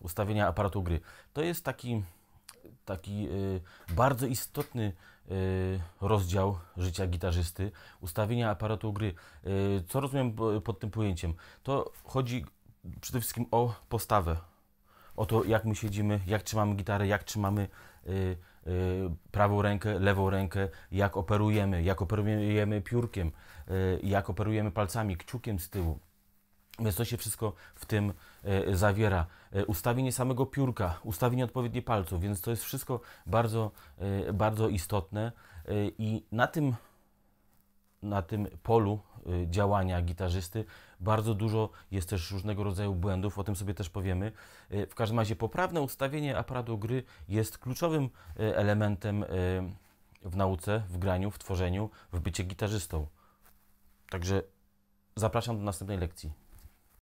ustawienia aparatu gry. To jest taki, taki y, bardzo istotny y, rozdział życia gitarzysty, ustawienia aparatu gry. Y, co rozumiem pod tym pojęciem? To chodzi przede wszystkim o postawę, o to jak my siedzimy, jak trzymamy gitarę, jak trzymamy prawą rękę, lewą rękę, jak operujemy, jak operujemy piórkiem, jak operujemy palcami, kciukiem z tyłu. Więc to się wszystko w tym e, zawiera. E, ustawienie samego piórka, ustawienie odpowiednie palców, więc to jest wszystko bardzo, e, bardzo istotne. I na tym, na tym polu działania gitarzysty bardzo dużo jest też różnego rodzaju błędów, o tym sobie też powiemy. W każdym razie poprawne ustawienie aparatu gry jest kluczowym elementem w nauce, w graniu, w tworzeniu, w bycie gitarzystą. Także zapraszam do następnej lekcji.